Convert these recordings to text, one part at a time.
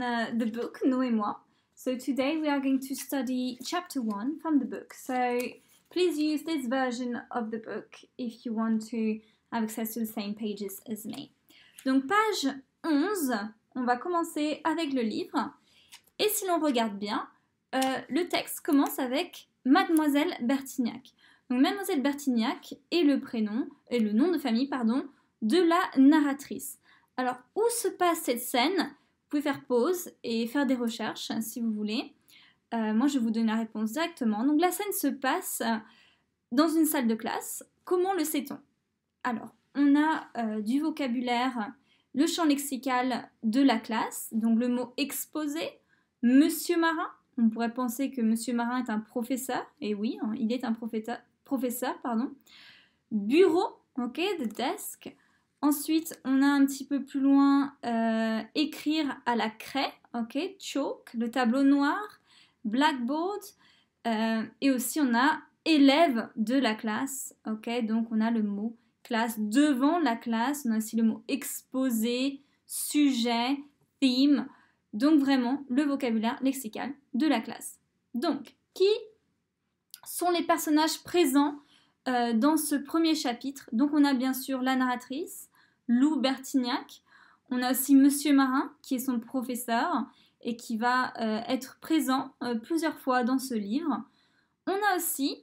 Uh, the book Nous et moi. So today we are going to study chapter 1 from the book. So please use this version of the book if you want to have access to the same pages as me. Donc page 11, on va commencer avec le livre. Et si l'on regarde bien, euh, le texte commence avec Mademoiselle Bertignac. Donc Mademoiselle Bertignac est le prénom, et le nom de famille, pardon, de la narratrice. Alors où se passe cette scène vous pouvez faire pause et faire des recherches hein, si vous voulez. Euh, moi, je vous donne la réponse directement. Donc, la scène se passe euh, dans une salle de classe. Comment le sait-on Alors, on a euh, du vocabulaire, le champ lexical de la classe, donc le mot exposé, monsieur marin. On pourrait penser que monsieur marin est un professeur, et oui, hein, il est un professeur, pardon. Bureau, ok, de desk. Ensuite, on a un petit peu plus loin euh, écrire à la craie, ok, chalk, le tableau noir, blackboard, euh, et aussi on a élève de la classe, donc on a le mot classe devant la classe, on a aussi le mot exposé, sujet, theme, donc vraiment le vocabulaire lexical de la classe. Donc, qui sont les personnages présents euh, dans ce premier chapitre. Donc on a bien sûr la narratrice, Lou Bertignac. On a aussi Monsieur Marin, qui est son professeur et qui va euh, être présent euh, plusieurs fois dans ce livre. On a aussi,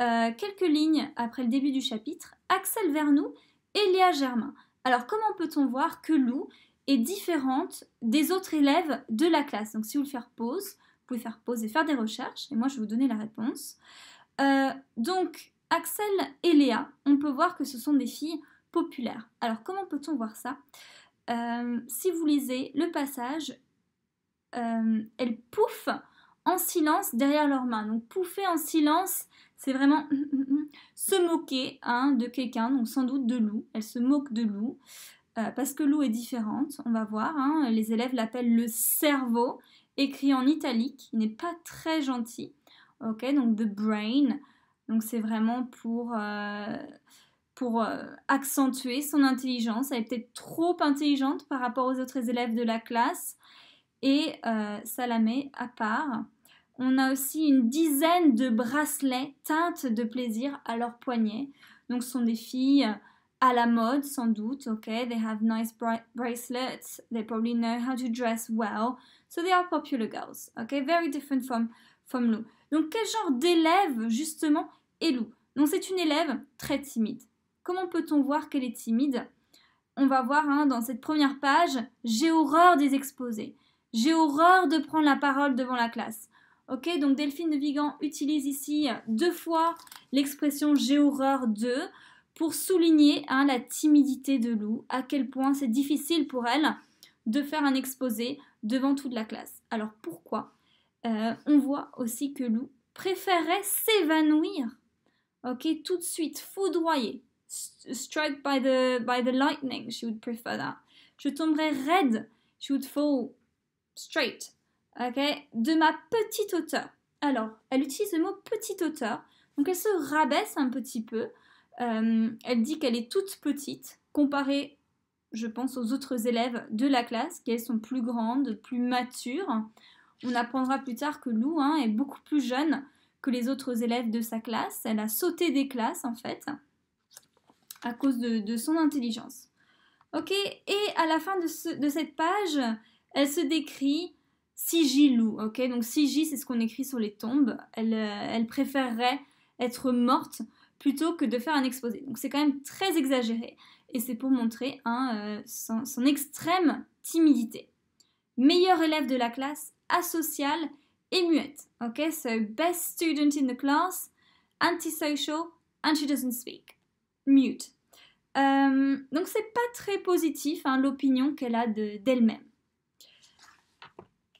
euh, quelques lignes après le début du chapitre, Axel Vernou et Léa Germain. Alors comment peut-on voir que Lou est différente des autres élèves de la classe Donc si vous le faites pause, vous pouvez faire pause et faire des recherches, et moi je vais vous donner la réponse. donc Axel et Léa, on peut voir que ce sont des filles populaire. Alors comment peut-on voir ça euh, Si vous lisez le passage, euh, elles pouffent en silence derrière leurs mains. Donc pouffer en silence, c'est vraiment se moquer hein, de quelqu'un, donc sans doute de loup. Elles se moquent de loup. Euh, parce que Lou est différente, on va voir. Hein. les élèves l'appellent le cerveau, écrit en italique, il n'est pas très gentil. Ok, donc the brain, donc c'est vraiment pour pour euh, accentuer son intelligence. Elle est peut-être trop intelligente par rapport aux autres élèves de la classe et ça la met à part. On a aussi une dizaine de bracelets teintes de plaisir à leur poignets. Donc ce sont des filles euh, à la mode sans doute, ok? They have nice bracelets, they probably know how to dress well, so they are popular girls, ok? Very different from, from Lou. Donc quel genre d'élève justement est Lou Donc c'est une élève très timide Comment peut-on voir qu'elle est timide On va voir hein, dans cette première page, j'ai horreur des exposés. J'ai horreur de prendre la parole devant la classe. Ok, donc Delphine de Vigan utilise ici deux fois l'expression j'ai horreur de pour souligner hein, la timidité de Lou, à quel point c'est difficile pour elle de faire un exposé devant toute la classe. Alors pourquoi euh, On voit aussi que Lou préférait s'évanouir, ok, tout de suite foudroyer struck by the, lightning. She would prefer that. Je tomberais raide. She would fall straight. OK De ma petite hauteur. Alors, elle utilise le mot petite hauteur. Donc, elle se rabaisse un petit peu. Euh, elle dit qu'elle est toute petite comparée, je pense, aux autres élèves de la classe, qui sont plus grandes, plus matures. On apprendra plus tard que Lou hein, est beaucoup plus jeune que les autres élèves de sa classe. Elle a sauté des classes, en fait à cause de, son intelligence. Ok, et à la fin de, cette page, elle se décrit Sigilou, ok Donc c'est ce qu'on écrit sur les tombes. Euh, elle, préférerait être morte plutôt que de faire un exposé. Donc c'est quand même très exagéré et c'est pour montrer hein, euh, son, extrême timidité. Meilleur élève de la classe, asocial et muette. Ok, so best student in the class, antisocial and she doesn't speak mute. Euh, donc c'est pas très positif hein, l'opinion qu'elle a d'elle-même.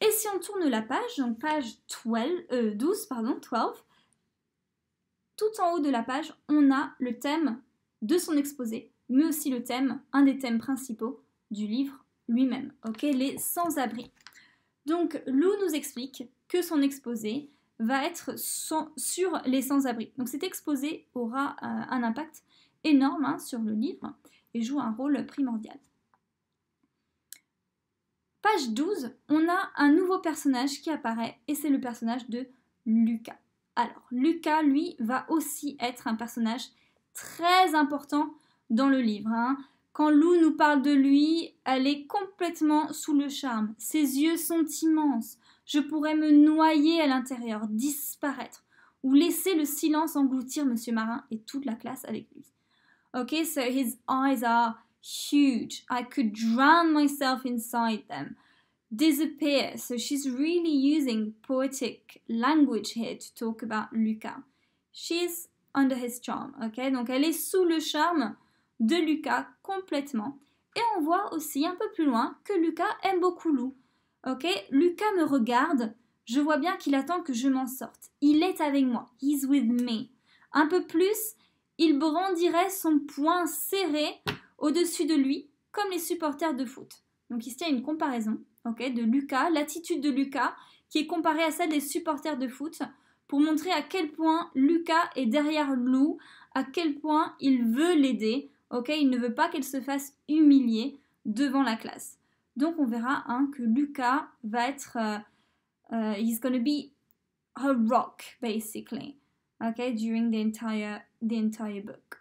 et si on tourne la page, donc page 12, 12, euh, pardon, 12, tout en haut de la page, on a le thème de son exposé, mais aussi le thème, un des thèmes principaux du livre lui-même, ok, les sans-abri. Donc Lou nous explique que son exposé va être sur les sans-abri. Donc cet exposé aura euh, un impact énorme hein, sur le livre et joue un rôle primordial. Page 12, on a un nouveau personnage qui apparaît et c'est le personnage de Lucas. Alors, Lucas, lui, va aussi être un personnage très important dans le livre. Hein. Quand Lou nous parle de lui, elle est complètement sous le charme. Ses yeux sont immenses. Je pourrais me noyer à l'intérieur, disparaître, ou laisser le silence engloutir Monsieur Marin et toute la classe avec lui. Okay, so his eyes are huge. I could drown myself inside them. Disappear. So she's really using poetic language here to talk about Luca. She's under his charm. Okay, donc elle est sous le charme de Luca complètement. Et on voit aussi un peu plus loin que Luca aime beaucoup Lou. Ok, Luca me regarde. Je vois bien qu'il attend que je m'en sorte. Il est avec moi. He's with me. Un peu plus, il brandirait son poing serré au-dessus de lui, comme les supporters de foot. Donc ici, il y a une comparaison ok, de Lucas, l'attitude de Lucas, qui est comparée à celle des supporters de foot, pour montrer à quel point Lucas est derrière Lou, à quel point il veut l'aider. ok. il ne veut pas qu'elle se fasse humilier devant la classe. Donc on verra hein, que Lucas va être... Il euh, va euh, he's gonna be rock, basically, okay, during the entire the entire book.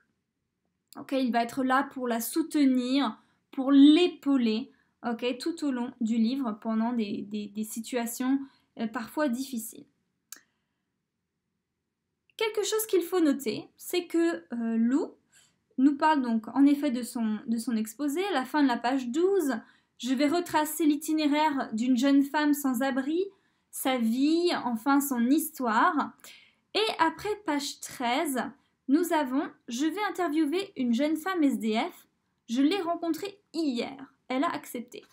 ok il va être là pour la soutenir, pour l'épauler tout au long du livre pendant des, situations euh, parfois difficiles. Quelque chose qu'il faut noter, c'est que euh, Lou nous parle donc en effet de son, de son exposé. À la fin de la page 12, je vais retracer l'itinéraire d'une jeune femme sans abri, sa vie, enfin son histoire. Et après page 13, nous avons Je vais interviewer une jeune femme SDF. Je l'ai rencontrée hier. Elle a accepté.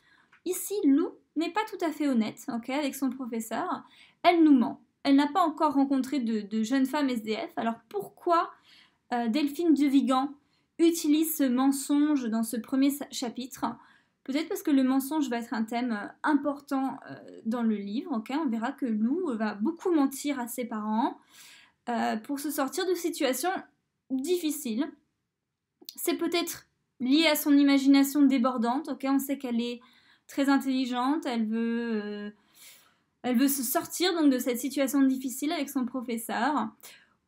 Ici, Lou n'est pas tout à fait honnête avec son professeur. Elle nous ment. Elle n'a pas encore rencontré de, jeune femme SDF. Alors pourquoi euh, Delphine Duvigan utilise ce mensonge dans ce premier chapitre Peut-être parce que le mensonge va être un thème euh, important euh, dans le livre, ok On verra que Lou va beaucoup mentir à ses parents. Euh, pour se sortir de situations difficiles. C'est peut-être lié à son imagination débordante, ok On sait qu'elle est très intelligente, elle veut, euh, elle veut se sortir donc de cette situation difficile avec son professeur,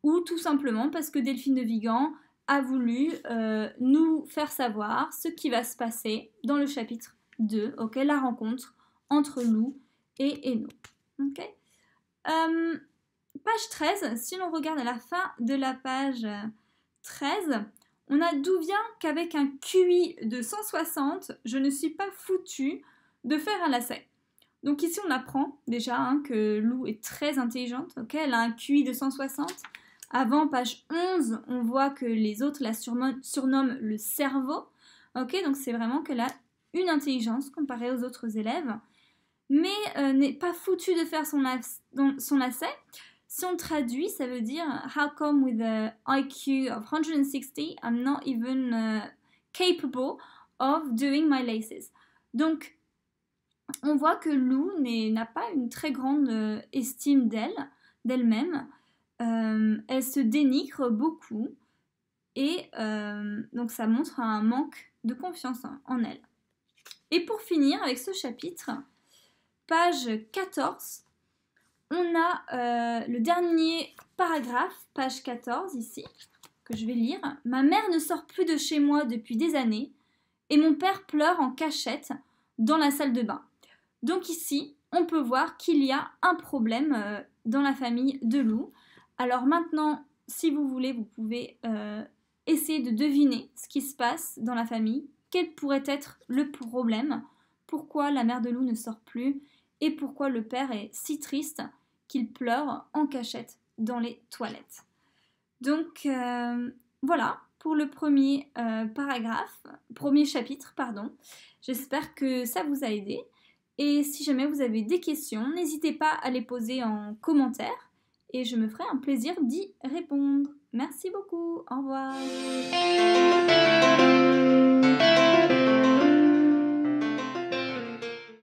ou tout simplement parce que Delphine de Vigan a voulu euh, nous faire savoir ce qui va se passer dans le chapitre 2, ok La rencontre entre Lou et Eno, ok Page 13, si l'on regarde à la fin de la page 13, euh, on a d'où vient qu'avec un QI de 160, je ne suis pas foutu de faire un lacet. Donc ici, on apprend déjà hein, que Lou est très intelligente. ok Elle a un QI de 160. Avant, page 11, on voit que les autres la surnomment le cerveau. Okay Donc c'est vraiment qu'elle a une intelligence comparée aux autres élèves. Mais euh, n'est pas foutue de faire son, son lacet. Si on traduit, ça veut dire euh, How come with an IQ of 160, I'm not even euh, capable of doing my laces. Donc, on voit que Lou n'a pas une très grande euh, estime d'elle, d'elle-même. elle se dénigre beaucoup et donc ça montre un manque de confiance en elle. Et pour finir avec ce chapitre, page 14, on a euh, le dernier paragraphe, page 14 ici, que je vais lire. Ma mère ne sort plus de chez moi depuis des années et mon père pleure en cachette dans la salle de bain. Donc ici, on peut voir qu'il y a un problème euh, dans la famille de Lou. Alors maintenant, si vous voulez, vous pouvez euh, essayer de deviner ce qui se passe dans la famille, quel pourrait être le problème, pourquoi la mère de Lou ne sort plus et pourquoi le père est si triste qu'il pleure en cachette dans les toilettes. Donc euh, voilà pour le premier euh, paragraphe, premier chapitre, pardon. J'espère que ça vous a aidé. Et si jamais vous avez des questions, n'hésitez pas à les poser en commentaire et je me ferai un plaisir d'y répondre. Merci beaucoup, au revoir.